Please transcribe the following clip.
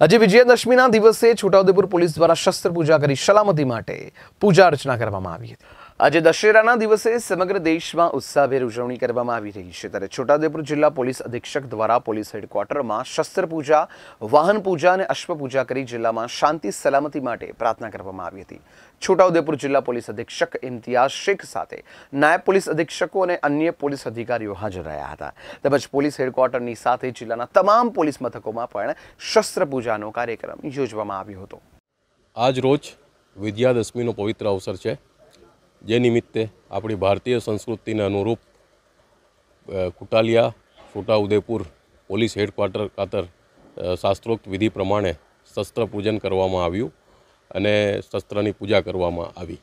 આજે વિજયાદશમીના દિવસે છોટાઉદેપુર પોલીસ દ્વારા શસ્ત્ર પૂજા કરી સલામતી માટે પૂજા અર્ચના કરવામાં આવી હતી આજે દશેરાના દિવસે સમગ્ર દેશમાં ઉત્સાહભેર ઉજવણી કરવામાં આવી રહી છે ત્યારે છોટાઉદેપુર જિલ્લા પોલીસ અધિક્ષક દ્વારા પોલીસ હેડક્વાર્ટરમાં શસ્ત્રપૂજા પૂજા વાહન પૂજા અને અશ્વપૂજા કરી જિલ્લામાં શાંતિ સલામતી માટે પ્રાર્થના કરવામાં આવી હતી છોટાઉદેપુર જિલ્લા પોલીસ અધિક્ષક ઇમ્તિયાઝ શેખ સાથે નાયબ પોલીસ અધિક્ષકો અને અન્ય પોલીસ અધિકારીઓ હાજર રહ્યા હતા તેમજ પોલીસ હેડક્વાર્ટરની સાથે જિલ્લાના તમામ પોલીસ મથકોમાં પણ શસ્ત્રપૂજાનો કાર્યક્રમ યોજવામાં આવ્યો હતો આજ રોજ વિદ્યાદશમીનો પવિત્ર અવસર છે જે નિમિત્તે આપણી ભારતીય સંસ્કૃતિને અનુરૂપ કુટાલિયા છોટાઉદેપુર પોલીસ હેડક્વાર્ટર ખાતર શાસ્ત્રોક્ત વિધિ પ્રમાણે શસ્ત્ર પૂજન કરવામાં આવ્યું અને શસ્ત્રની પૂજા કરવામાં આવી